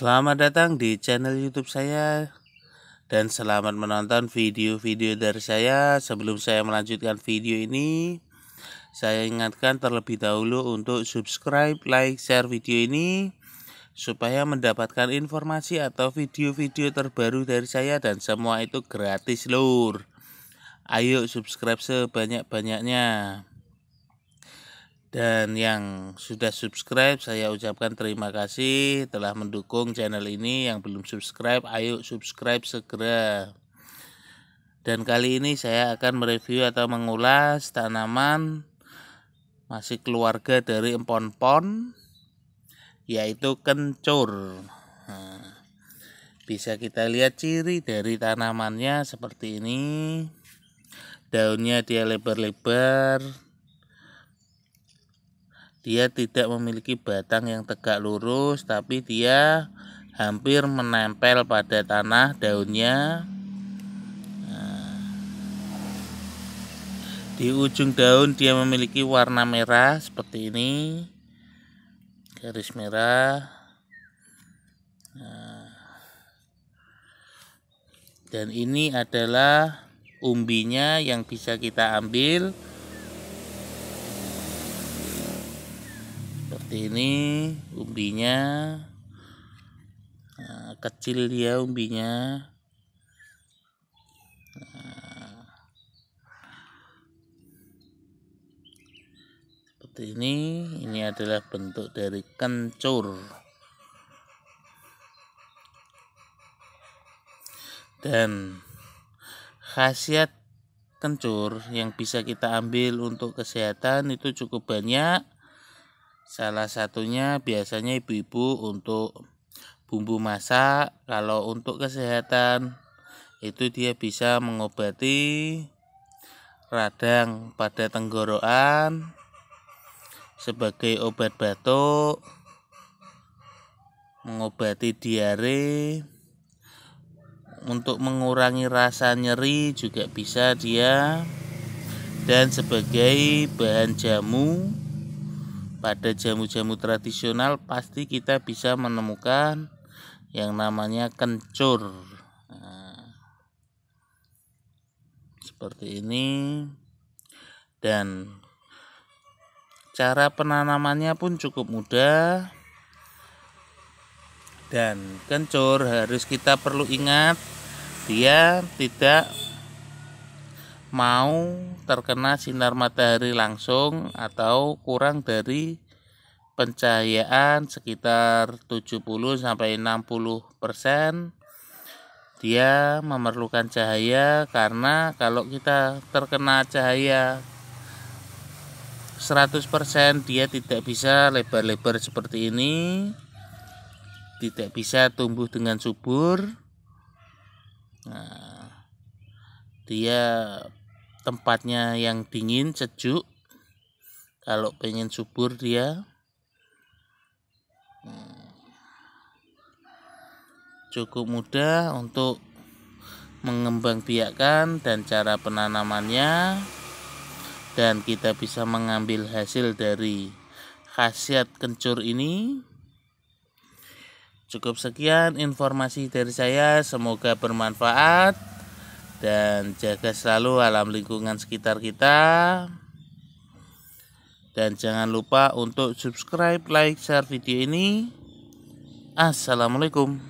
Selamat datang di channel YouTube saya dan selamat menonton video-video dari saya. Sebelum saya melanjutkan video ini, saya ingatkan terlebih dahulu untuk subscribe, like, share video ini supaya mendapatkan informasi atau video-video terbaru dari saya dan semua itu gratis, Lur. Ayo subscribe sebanyak-banyaknya. Dan yang sudah subscribe saya ucapkan terima kasih telah mendukung channel ini. Yang belum subscribe ayo subscribe segera. Dan kali ini saya akan mereview atau mengulas tanaman masih keluarga dari empon-pon yaitu kencur. Nah, bisa kita lihat ciri dari tanamannya seperti ini. Daunnya dia lebar-lebar, dia tidak memiliki batang yang tegak lurus, tapi dia hampir menempel pada tanah daunnya. Nah. Di ujung daun dia memiliki warna merah seperti ini. Garis merah. Nah. Dan ini adalah umbinya yang bisa kita ambil. seperti ini umbinya nah, kecil dia umbinya nah, seperti ini ini adalah bentuk dari kencur dan khasiat kencur yang bisa kita ambil untuk kesehatan itu cukup banyak Salah satunya biasanya ibu-ibu untuk bumbu masak. Kalau untuk kesehatan itu dia bisa mengobati radang pada tenggorokan sebagai obat batuk, mengobati diare, untuk mengurangi rasa nyeri juga bisa dia dan sebagai bahan jamu pada jamu-jamu tradisional pasti kita bisa menemukan yang namanya kencur nah, seperti ini dan cara penanamannya pun cukup mudah dan kencur harus kita perlu ingat dia tidak mau terkena sinar matahari langsung atau kurang dari pencahayaan sekitar 70 sampai 60%. Dia memerlukan cahaya karena kalau kita terkena cahaya 100% dia tidak bisa lebar-lebar seperti ini. Tidak bisa tumbuh dengan subur. Nah, dia tempatnya yang dingin sejuk kalau pengen subur dia hmm. cukup mudah untuk mengembang dan cara penanamannya dan kita bisa mengambil hasil dari khasiat kencur ini cukup sekian informasi dari saya semoga bermanfaat dan jaga selalu alam lingkungan sekitar kita dan jangan lupa untuk subscribe, like, share video ini. Assalamualaikum.